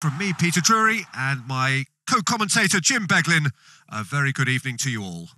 From me, Peter Drury, and my co commentator, Jim Beglin, a very good evening to you all.